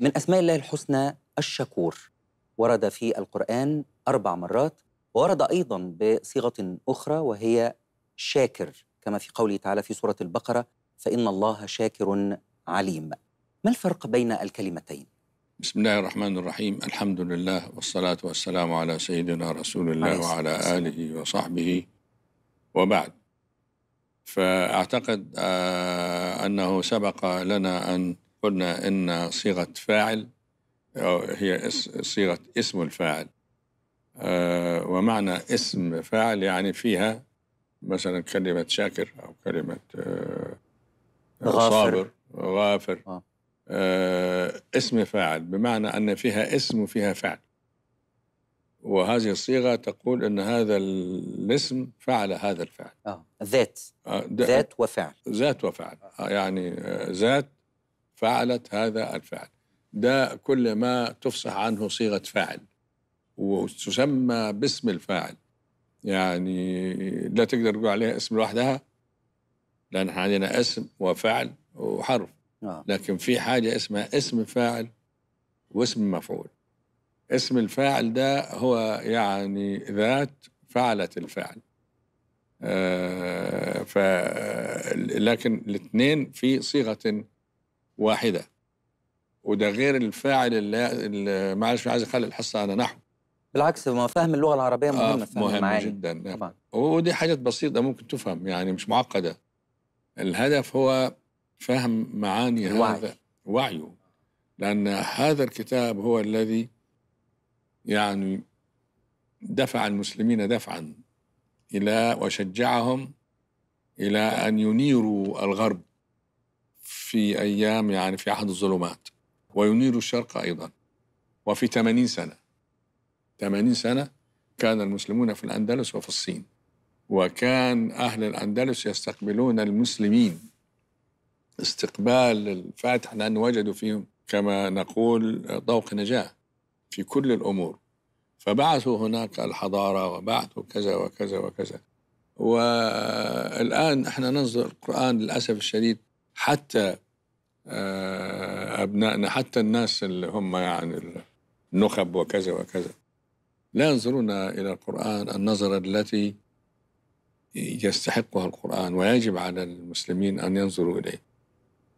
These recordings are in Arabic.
من أسماء الله الحسنى الشكور ورد في القرآن أربع مرات ورد أيضا بصيغة أخرى وهي شاكر كما في قوله تعالى في سورة البقرة فإن الله شاكر عليم ما الفرق بين الكلمتين؟ بسم الله الرحمن الرحيم الحمد لله والصلاة والسلام على سيدنا رسول الله وعلى آله وصحبه وبعد فأعتقد آه، أنه سبق لنا أن قلنا إن صيغة فاعل هي صيغة اسم الفاعل آه، ومعنى اسم فاعل يعني فيها مثلا كلمة شاكر أو كلمة آه، غافر صابر غافر آه. آه. اسم فاعل بمعنى أن فيها اسم وفيها فعل وهذه الصيغة تقول أن هذا الاسم فعل هذا الفعل ذات ذات وفعل ذات وفعل يعني ذات فعلت هذا الفعل ده كل ما تفصح عنه صيغة فاعل وتسمى باسم الفاعل يعني لا تقدر تقول عليها اسم لوحدها لأن احنا عندنا اسم وفعل وحرف آه. لكن في حاجة اسمها اسم فاعل واسم مفعول اسم الفاعل ده هو يعني ذات فعلت الفعل آه ف لكن الاثنين في صيغة واحده وده غير الفاعل اللي, اللي معلش عايز اخلي الحصه على نحو بالعكس ما فهم اللغه العربيه مهمه آه فهم مهمه المعاني. جدا نعم. طبعا ودي حاجات بسيطه ممكن تفهم يعني مش معقده الهدف هو فهم معاني الوعي. هذا وعيه لان هذا الكتاب هو الذي يعني دفع المسلمين دفعا الى وشجعهم الى ان ينيروا الغرب في أيام يعني في عهد الظلمات وينير الشرق أيضا وفي 80 سنة 80 سنة كان المسلمون في الأندلس وفي الصين وكان أهل الأندلس يستقبلون المسلمين استقبال الفاتح لأن وجدوا فيهم كما نقول ذوق نجاة في كل الأمور فبعثوا هناك الحضارة وبعثوا كذا وكذا وكذا والآن احنا ننظر القرآن للأسف الشديد حتى آه، أبنائنا حتى الناس اللي هم يعني النخب وكذا وكذا لا ينظرون إلى القرآن النظرة التي يستحقها القرآن ويجب على المسلمين أن ينظروا إليه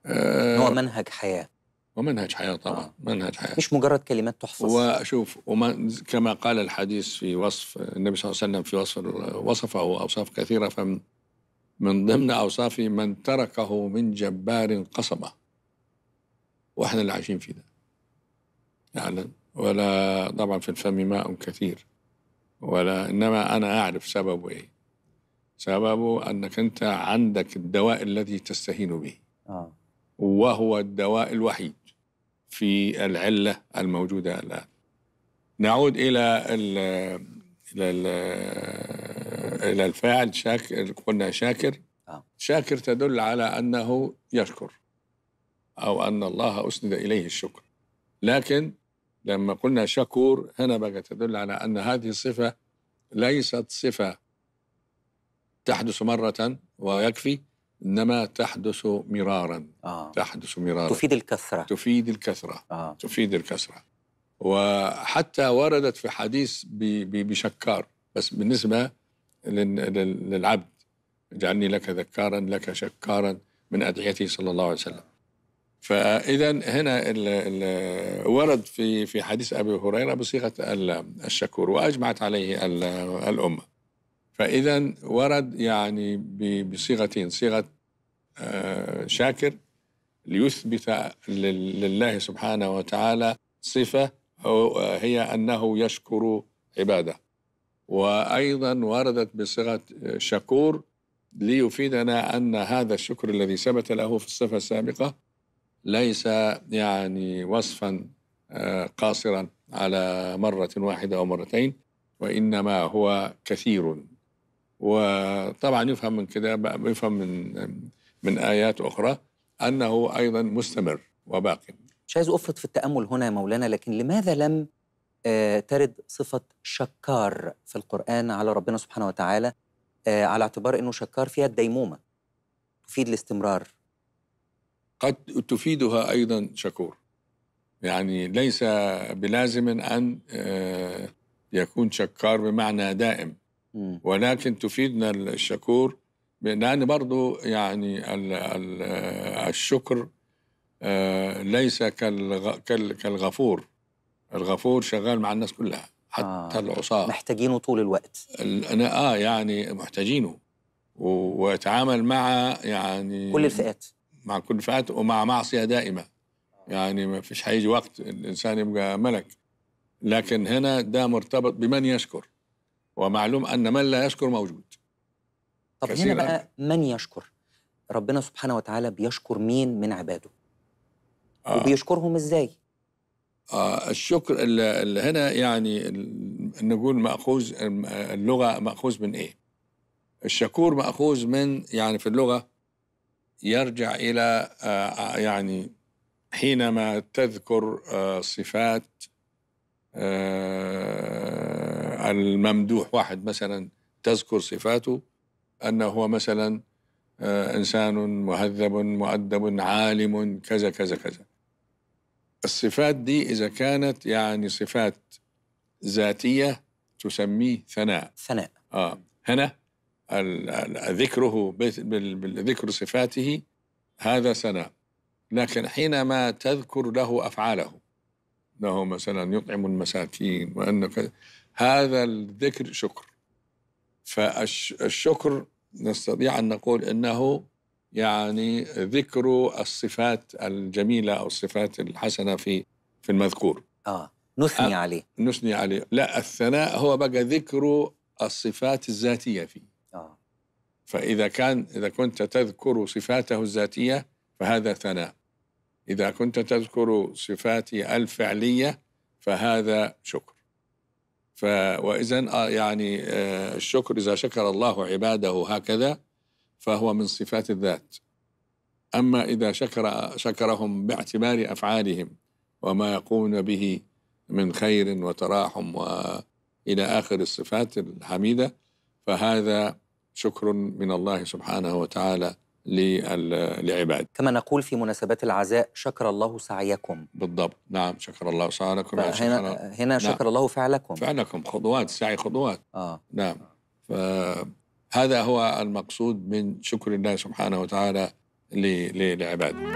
آه، هو منهج حياة ومنهج حياة طبعا آه. منهج حياة مش مجرد كلمات تحفظ وشوف كما قال الحديث في وصف النبي صلى الله عليه وسلم في وصف وصفه أوصاف كثيرة فمن من ضمن أوصاف من تركه من جبار قصبة وإحنا اللي عايشين في ده فعلا يعني ولا طبعا في الفم ماء كثير ولا إنما أنا أعرف سببه إيه سببه أنك أنت عندك الدواء الذي تستهين به آه. وهو الدواء الوحيد في العلة الموجودة الآن نعود إلى ال إلى ال إلى الفاعل شاكر قلنا شاكر آه. شاكر تدل على أنه يشكر أو أن الله أسند إليه الشكر لكن لما قلنا شكور هنا بقى تدل على أن هذه الصفة ليست صفة تحدث مرة ويكفي إنما تحدث مرارا آه. تحدث مرارا تفيد الكثرة تفيد الكثرة آه. تفيد الكثرة وحتى وردت في حديث بشكار بس بالنسبة للعبد اجعلني لك ذكارا لك شكارا من أدعيته صلى الله عليه وسلم فإذا هنا الـ الـ ورد في في حديث أبي هريرة بصيغة الشكور وأجمعت عليه الأمة فإذا ورد يعني بصيغتين صيغة آه، شاكر ليثبت لله سبحانه وتعالى صفة هي أنه يشكر عباده وأيضا وردت بصيغة شكور ليفيدنا أن هذا الشكر الذي ثبت له في الصفة السابقة ليس يعني وصفا آه، قاصرا على مرة واحدة أو مرتين وإنما هو كثير وطبعا يفهم من كده يفهم من من آيات أخرى أنه أيضا مستمر وباقي مش عايز أفرط في التأمل هنا يا مولانا لكن لماذا لم آه، ترد صفة شكار في القرآن على ربنا سبحانه وتعالى آه، على اعتبار أنه شكار فيها الديمومة تفيد الاستمرار قد تفيدها أيضا شكور يعني ليس بلازم أن آه، يكون شكار بمعنى دائم ولكن تفيدنا الشكور لأن برضو يعني الشكر ليس كالغفور الغفور شغال مع الناس كلها حتى آه. العصاة محتاجينه طول الوقت أنا آه يعني محتاجينه ويتعامل مع يعني كل الفئات مع كل الفئات ومع معصية دائمة يعني ما فيش هيجي وقت الإنسان يبقى ملك لكن هنا ده مرتبط بمن يشكر ومعلوم أن من لا يشكر موجود طب هنا بقى من يشكر ربنا سبحانه وتعالى بيشكر مين من عباده آه. وبيشكرهم ازاي آه، الشكر اللي هنا يعني نقول مأخوذ اللغة مأخوذ من إيه؟ الشكور مأخوذ من يعني في اللغة يرجع إلى آه، آه، يعني حينما تذكر صفات الممدوح واحد مثلا تذكر صفاته أنه هو مثلا إنسان مهذب مؤدب عالم كذا كذا كذا الصفات دي إذا كانت يعني صفات ذاتية تسميه ثناء ثناء آه هنا ذكره بذكر صفاته هذا ثناء لكن حينما تذكر له أفعاله أنه مثلا يطعم المساكين وأنه هذا الذكر شكر فالشكر نستطيع أن نقول أنه يعني ذكر الصفات الجميله او الصفات الحسنه في في المذكور اه نثني أ... آه، عليه نثني عليه لا الثناء هو بقى ذكر الصفات الذاتيه فيه آه. فاذا كان اذا كنت تذكر صفاته الذاتيه فهذا ثناء اذا كنت تذكر صفاته الفعليه فهذا شكر ف واذا آه، يعني آه، الشكر اذا شكر الله عباده هكذا فهو من صفات الذات أما إذا شكر شكرهم باعتبار أفعالهم وما يقومون به من خير وتراحم وإلى آخر الصفات الحميدة فهذا شكر من الله سبحانه وتعالى لعباده كما نقول في مناسبات العزاء شكر الله سعيكم بالضبط نعم شكر الله سعيكم هنا, شكر هنا, هنا شكر نعم. الله فعلكم فعلكم خطوات سعي خطوات آه. نعم ف هذا هو المقصود من شكر الله سبحانه وتعالى لعباده